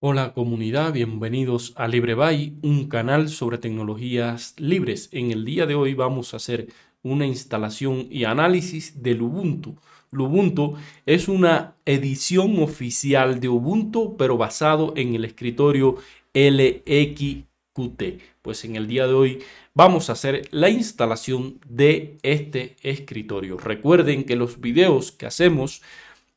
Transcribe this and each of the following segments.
Hola comunidad, bienvenidos a LibreBay, un canal sobre tecnologías libres. En el día de hoy vamos a hacer una instalación y análisis del Ubuntu. Ubuntu es una edición oficial de Ubuntu, pero basado en el escritorio LXQT. Pues en el día de hoy vamos a hacer la instalación de este escritorio. Recuerden que los videos que hacemos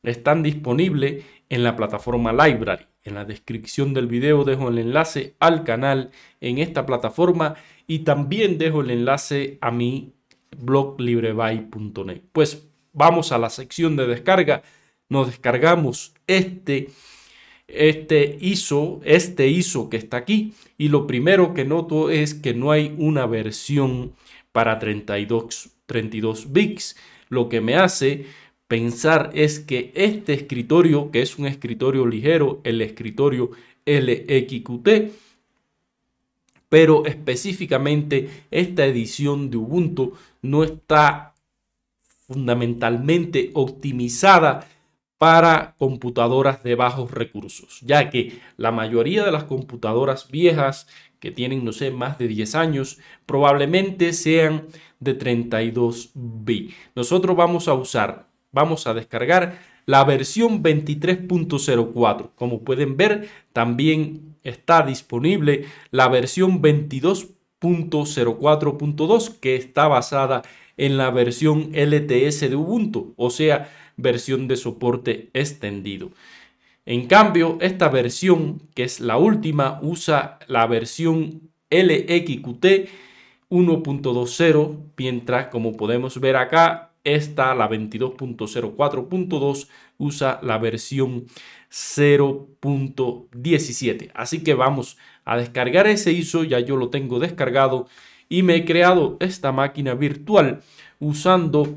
están disponibles en la plataforma Library en la descripción del video dejo el enlace al canal en esta plataforma y también dejo el enlace a mi blog libreby.net. Pues vamos a la sección de descarga. Nos descargamos este, este ISO, este ISO que está aquí. Y lo primero que noto es que no hay una versión para 32 bits, lo que me hace pensar es que este escritorio, que es un escritorio ligero, el escritorio LXQT, pero específicamente esta edición de Ubuntu no está fundamentalmente optimizada para computadoras de bajos recursos, ya que la mayoría de las computadoras viejas que tienen, no sé, más de 10 años, probablemente sean de 32 b Nosotros vamos a usar vamos a descargar la versión 23.04. Como pueden ver, también está disponible la versión 22.04.2 que está basada en la versión LTS de Ubuntu, o sea, versión de soporte extendido. En cambio, esta versión, que es la última, usa la versión LXQT 1.20, mientras como podemos ver acá, esta, la 22.04.2, usa la versión 0.17. Así que vamos a descargar ese ISO, ya yo lo tengo descargado y me he creado esta máquina virtual usando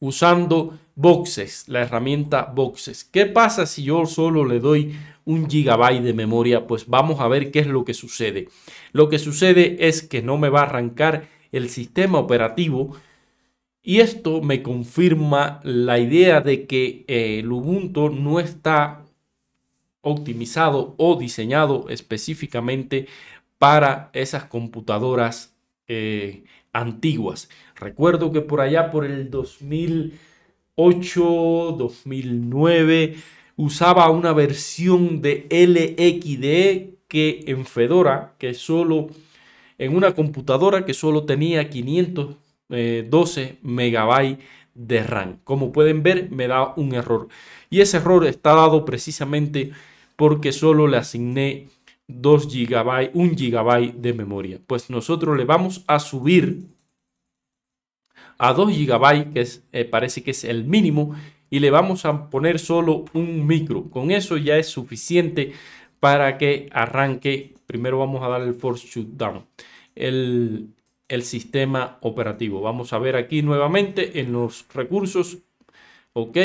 usando boxes, la herramienta boxes. ¿Qué pasa si yo solo le doy un gigabyte de memoria? Pues vamos a ver qué es lo que sucede. Lo que sucede es que no me va a arrancar el sistema operativo y esto me confirma la idea de que eh, el Ubuntu no está optimizado o diseñado específicamente para esas computadoras eh, antiguas. Recuerdo que por allá, por el 2008, 2009, usaba una versión de LXDE que en Fedora, que solo en una computadora que solo tenía 500 12 eh, megabytes de RAM. Como pueden ver, me da un error. Y ese error está dado precisamente porque solo le asigné 2 GB, 1 GB de memoria. Pues nosotros le vamos a subir a 2 GB, que eh, parece que es el mínimo, y le vamos a poner solo un micro. Con eso ya es suficiente para que arranque. Primero vamos a dar el force shutdown. El, el sistema operativo. Vamos a ver aquí nuevamente en los recursos, ok,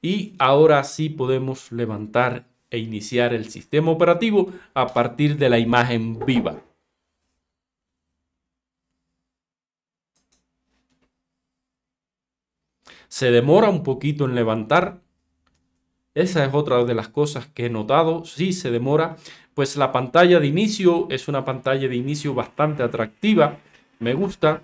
y ahora sí podemos levantar e iniciar el sistema operativo a partir de la imagen viva. Se demora un poquito en levantar. Esa es otra de las cosas que he notado. Sí, se demora. Pues la pantalla de inicio es una pantalla de inicio bastante atractiva me gusta.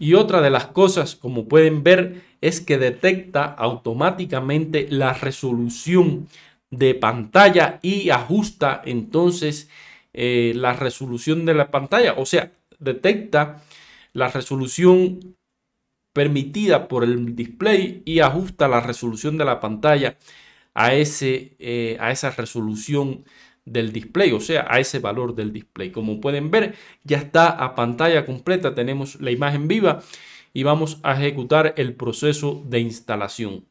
Y otra de las cosas, como pueden ver, es que detecta automáticamente la resolución de pantalla y ajusta entonces eh, la resolución de la pantalla. O sea, detecta la resolución permitida por el display y ajusta la resolución de la pantalla a, ese, eh, a esa resolución del display, o sea, a ese valor del display. Como pueden ver, ya está a pantalla completa, tenemos la imagen viva y vamos a ejecutar el proceso de instalación.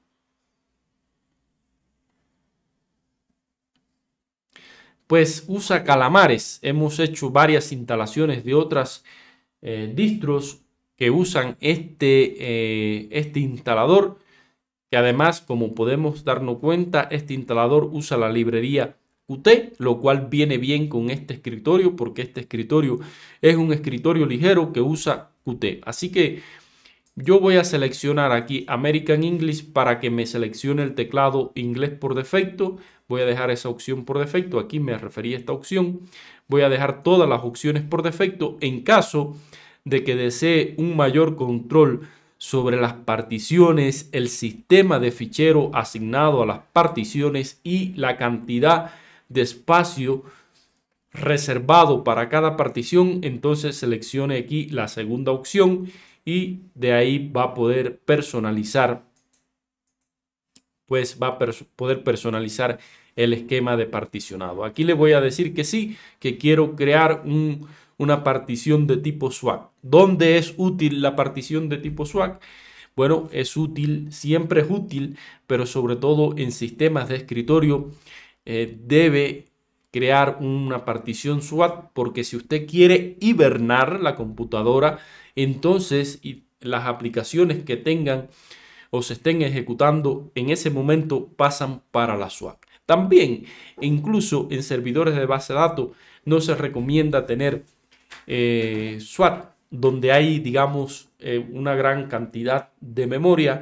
Pues usa calamares. Hemos hecho varias instalaciones de otras eh, distros que usan este, eh, este instalador, que además, como podemos darnos cuenta, este instalador usa la librería Qt, lo cual viene bien con este escritorio, porque este escritorio es un escritorio ligero que usa Qt. Así que yo voy a seleccionar aquí American English para que me seleccione el teclado inglés por defecto. Voy a dejar esa opción por defecto. Aquí me referí a esta opción. Voy a dejar todas las opciones por defecto. En caso de que desee un mayor control sobre las particiones, el sistema de fichero asignado a las particiones y la cantidad de espacio reservado para cada partición, entonces seleccione aquí la segunda opción y de ahí va a poder personalizar, pues va a poder personalizar el esquema de particionado. Aquí le voy a decir que sí, que quiero crear un una partición de tipo SWAT. ¿Dónde es útil la partición de tipo SWAT? Bueno, es útil, siempre es útil, pero sobre todo en sistemas de escritorio eh, debe crear una partición SWAT porque si usted quiere hibernar la computadora, entonces las aplicaciones que tengan o se estén ejecutando en ese momento pasan para la SWAT. También, incluso en servidores de base de datos, no se recomienda tener eh, SWAT, donde hay, digamos, eh, una gran cantidad de memoria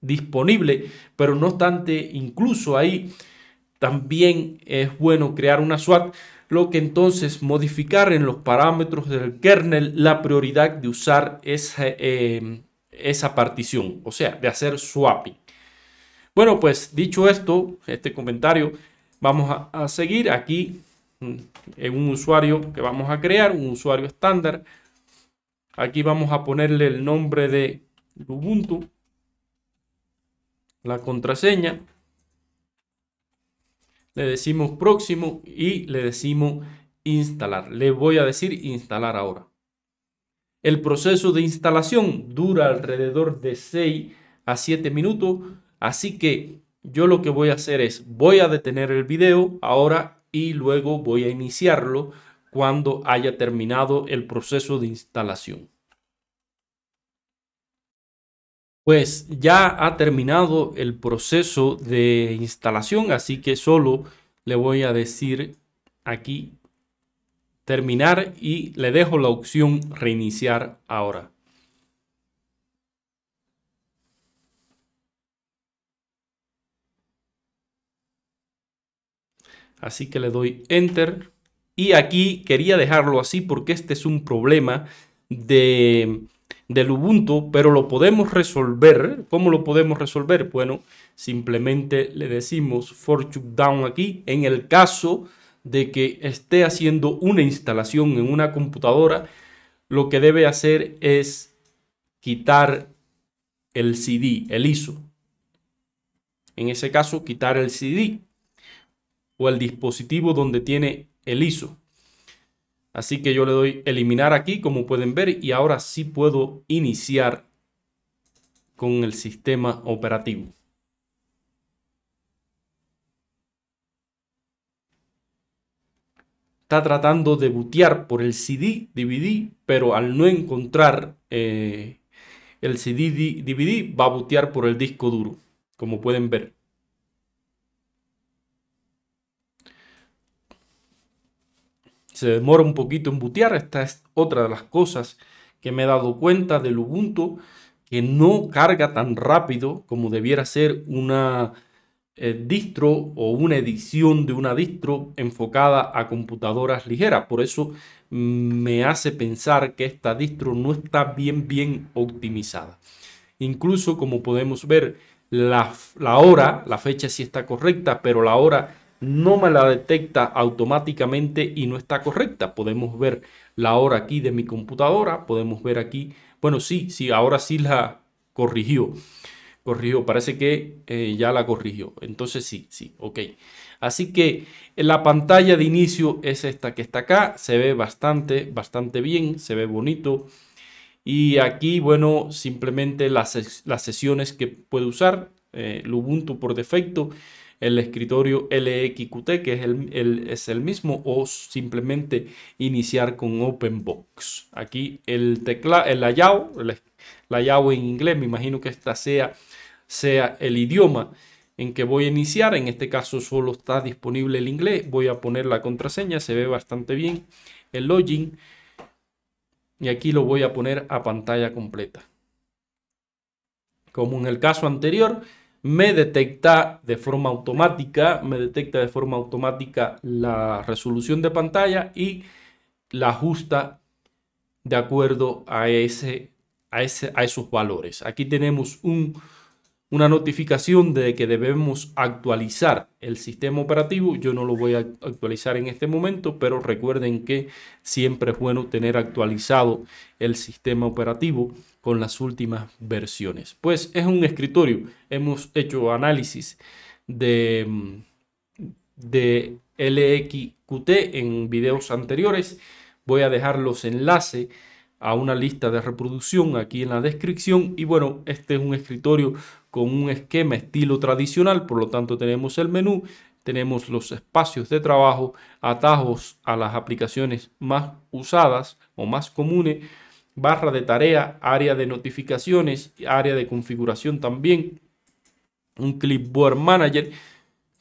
disponible, pero no obstante, incluso ahí también es bueno crear una SWAT, lo que entonces modificar en los parámetros del kernel la prioridad de usar esa, em, esa partición, o sea, de hacer swapping. Bueno, pues dicho esto, este comentario, vamos a seguir aquí en un usuario que vamos a crear, un usuario estándar. Aquí vamos a ponerle el nombre de Ubuntu, la contraseña. Le decimos próximo y le decimos instalar. Le voy a decir instalar ahora. El proceso de instalación dura alrededor de 6 a 7 minutos, así que yo lo que voy a hacer es, voy a detener el video ahora y luego voy a iniciarlo cuando haya terminado el proceso de instalación. Pues ya ha terminado el proceso de instalación, así que solo le voy a decir aquí terminar y le dejo la opción reiniciar ahora. Así que le doy Enter. Y aquí quería dejarlo así porque este es un problema del Ubuntu, pero lo podemos resolver. ¿Cómo lo podemos resolver? Bueno, simplemente le decimos fortune down aquí. En el caso de que esté haciendo una instalación en una computadora, lo que debe hacer es quitar el CD, el ISO. En ese caso, quitar el CD el dispositivo donde tiene el ISO. Así que yo le doy eliminar aquí, como pueden ver, y ahora sí puedo iniciar con el sistema operativo. Está tratando de butear por el CD, DVD, pero al no encontrar eh, el CD, DVD, va a butear por el disco duro, como pueden ver. se demora un poquito en butear. Esta es otra de las cosas que me he dado cuenta del Ubuntu, que no carga tan rápido como debiera ser una eh, distro o una edición de una distro enfocada a computadoras ligeras. Por eso mm, me hace pensar que esta distro no está bien, bien optimizada. Incluso como podemos ver, la, la hora, la fecha sí está correcta, pero la hora no me la detecta automáticamente y no está correcta. Podemos ver la hora aquí de mi computadora, podemos ver aquí, bueno, sí, sí, ahora sí la corrigió. Corrigió, parece que eh, ya la corrigió. Entonces sí, sí, ok. Así que eh, la pantalla de inicio es esta que está acá. Se ve bastante, bastante bien, se ve bonito. Y aquí, bueno, simplemente las, sesiones que puede usar. Eh, Ubuntu por defecto el escritorio LXQT, que es el, es el mismo, o simplemente iniciar con OpenBox. Aquí el teclado, el layout, la layout en inglés, me imagino que esta sea, sea el idioma en que voy a iniciar, en este caso solo está disponible el inglés, voy a poner la contraseña, se ve bastante bien el login y aquí lo voy a poner a pantalla completa. Como en el caso anterior, me detecta de forma automática, me detecta de forma automática la resolución de pantalla y la ajusta de acuerdo a, ese, a, ese, a esos valores. Aquí tenemos un una notificación de que debemos actualizar el sistema operativo. Yo no lo voy a actualizar en este momento, pero recuerden que siempre es bueno tener actualizado el sistema operativo con las últimas versiones. Pues es un escritorio. Hemos hecho análisis de, de LXQT en videos anteriores. Voy a dejar los enlaces a una lista de reproducción aquí en la descripción. Y bueno, este es un escritorio con un esquema estilo tradicional, por lo tanto tenemos el menú, tenemos los espacios de trabajo, atajos a las aplicaciones más usadas o más comunes, barra de tarea, área de notificaciones, área de configuración también, un clipboard manager,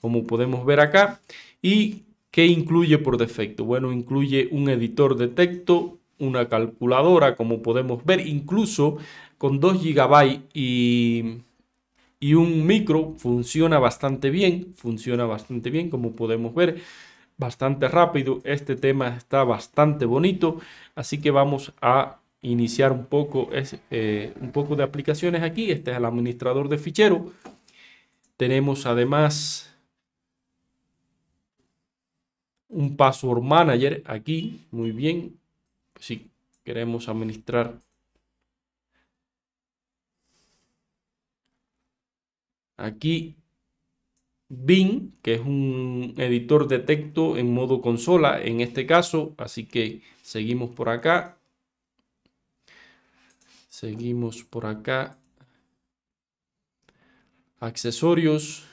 como podemos ver acá, y ¿Qué incluye por defecto? Bueno, incluye un editor de texto, una calculadora, como podemos ver, incluso con 2 GB y, un micro funciona bastante bien, funciona bastante bien, como podemos ver bastante rápido. Este tema está bastante bonito, así que vamos a iniciar un poco, eh, un poco de aplicaciones aquí. Este es el administrador de fichero. Tenemos además un password manager aquí, muy bien si queremos administrar aquí Bing, que es un editor de texto en modo consola en este caso, así que seguimos por acá. Seguimos por acá. Accesorios.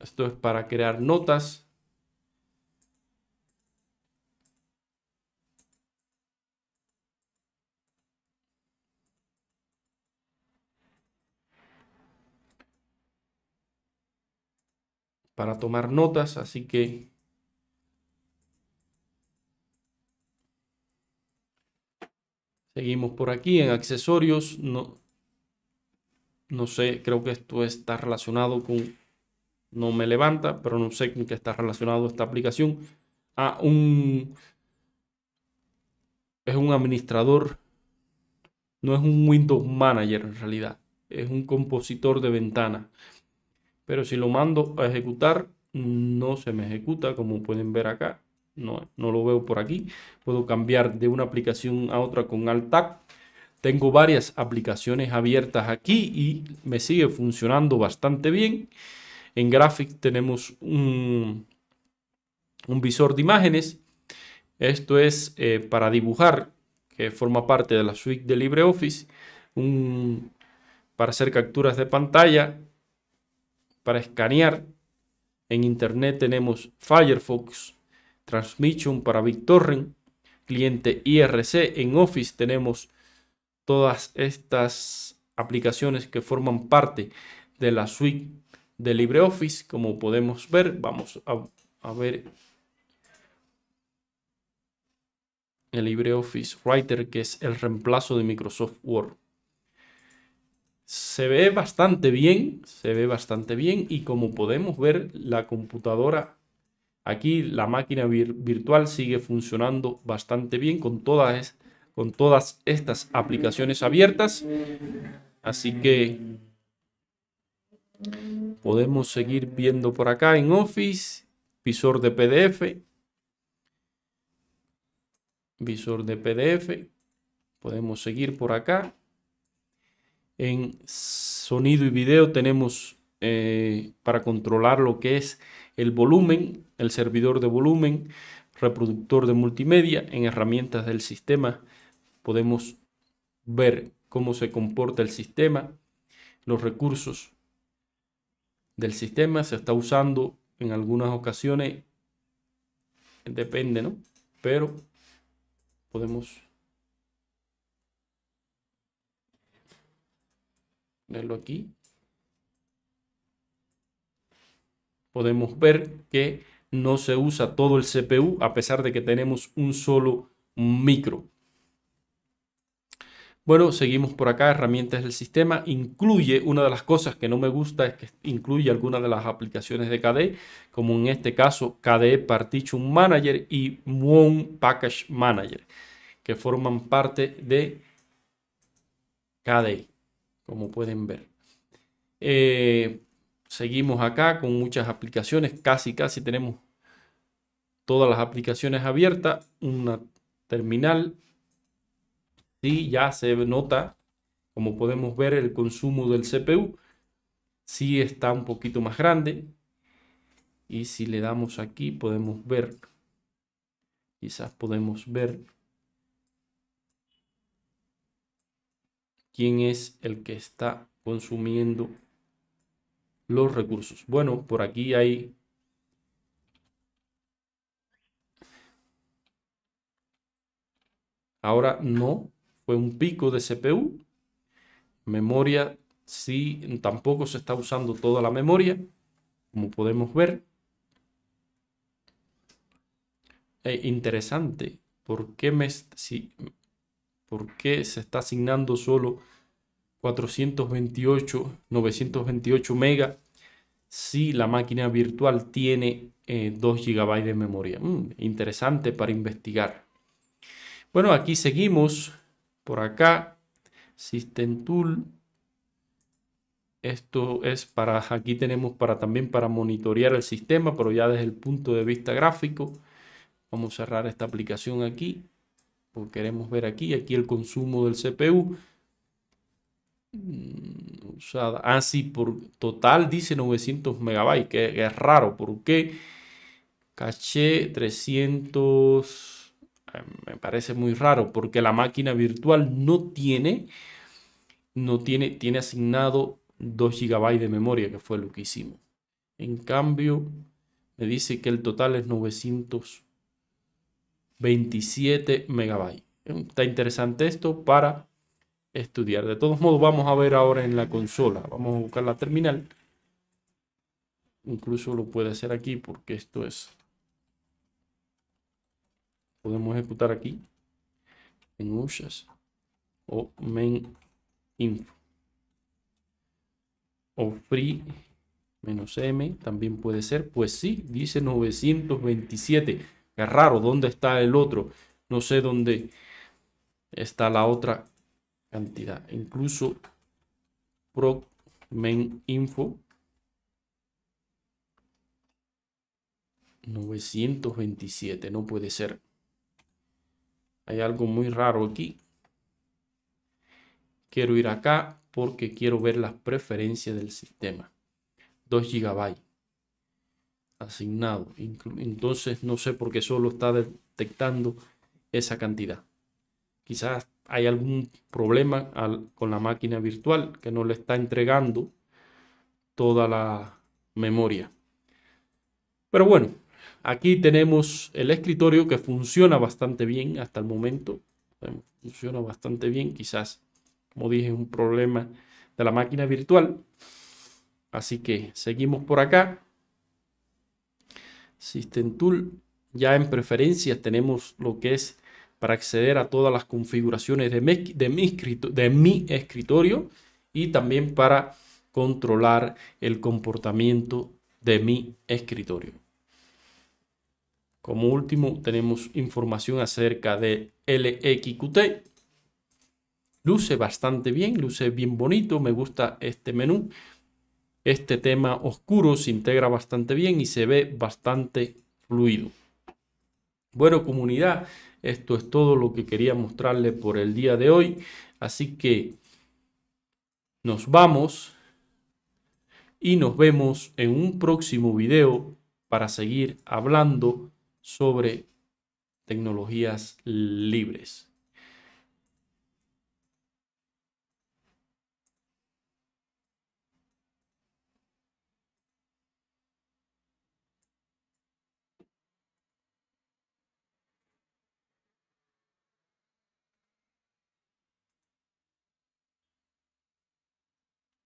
Esto es para crear notas. para tomar notas, así que seguimos por aquí en accesorios, no, no sé, creo que esto está relacionado con, no me levanta, pero no sé con qué está relacionado esta aplicación, a un, es un administrador, no es un Windows Manager en realidad, es un compositor de ventana. Pero si lo mando a ejecutar, no se me ejecuta, como pueden ver acá. No, no lo veo por aquí. Puedo cambiar de una aplicación a otra con Alt-Tab. Tengo varias aplicaciones abiertas aquí y me sigue funcionando bastante bien. En Graphics tenemos un, un visor de imágenes. Esto es eh, para dibujar, que forma parte de la suite de LibreOffice, para hacer capturas de pantalla, para escanear. En Internet tenemos Firefox, Transmission para BitTorrent, cliente IRC. En Office tenemos todas estas aplicaciones que forman parte de la suite de LibreOffice. Como podemos ver, vamos a, a ver el LibreOffice Writer, que es el reemplazo de Microsoft Word se ve bastante bien, se ve bastante bien y como podemos ver la computadora aquí, la máquina virtual sigue funcionando bastante bien con todas, con todas estas aplicaciones abiertas. Así que podemos seguir viendo por acá en Office, visor de PDF, visor de PDF, podemos seguir por acá. En sonido y video tenemos eh, para controlar lo que es el volumen, el servidor de volumen, reproductor de multimedia. En herramientas del sistema podemos ver cómo se comporta el sistema, los recursos del sistema. Se está usando en algunas ocasiones, depende, ¿no? Pero podemos aquí, podemos ver que no se usa todo el CPU a pesar de que tenemos un solo micro. Bueno, seguimos por acá, herramientas del sistema. Incluye, una de las cosas que no me gusta es que incluye algunas de las aplicaciones de KDE, como en este caso KDE Partition Manager y Moon Package Manager, que forman parte de KDE como pueden ver. Eh, seguimos acá con muchas aplicaciones, casi casi tenemos todas las aplicaciones abiertas, una terminal. y ya se nota, como podemos ver, el consumo del CPU. si está un poquito más grande. Y si le damos aquí, podemos ver, quizás podemos ver quién es el que está consumiendo los recursos. Bueno, por aquí hay Ahora no, fue un pico de CPU. Memoria, sí, tampoco se está usando toda la memoria, como podemos ver. Eh, interesante, ¿por qué me, si, por qué se está asignando solo 428, 928 mega. si la máquina virtual tiene 2 eh, GB de memoria. Mm, interesante para investigar. Bueno, aquí seguimos por acá. System Tool. Esto es para, aquí tenemos para también para monitorear el sistema, pero ya desde el punto de vista gráfico. Vamos a cerrar esta aplicación aquí. Porque queremos ver aquí, aquí el consumo del CPU usada mm, así ah, por total dice 900 megabytes que, es raro ¿Por qué caché 300 eh, me parece muy raro porque la máquina virtual no tiene no tiene tiene asignado 2 GB de memoria que fue lo que hicimos en cambio me dice que el total es 900 27 megabytes. Está interesante esto para estudiar. De todos modos, vamos a ver ahora en la consola. Vamos a buscar la terminal. Incluso lo puede hacer aquí porque esto es... Podemos ejecutar aquí en usas o main info o free menos m también puede ser pues sí dice 927 es raro, ¿dónde está el otro? No sé dónde está la otra cantidad. Incluso proc info 927, no puede ser. Hay algo muy raro aquí. Quiero ir acá porque quiero ver las preferencias del sistema. 2 GB asignado. Entonces no sé por qué solo está detectando esa cantidad. Quizás hay algún problema con la máquina virtual que no le está entregando toda la memoria. Pero bueno, aquí tenemos el escritorio que funciona bastante bien hasta el momento. Eh, funciona bastante bien, quizás, como dije, es un problema de la máquina virtual. Así que seguimos por acá. System Tool. Ya en preferencias tenemos lo que es para acceder a todas las configuraciones de mi, de mi escritorio y también para controlar el comportamiento de mi escritorio. Como último tenemos información acerca de LXQT. Luce bastante bien, luce bien bonito, me gusta este menú este tema oscuro se integra bastante bien y se ve bastante fluido. Bueno, comunidad, esto es todo lo que quería mostrarle por el día de hoy. Así que nos vamos y nos vemos en un próximo video para seguir hablando sobre tecnologías libres.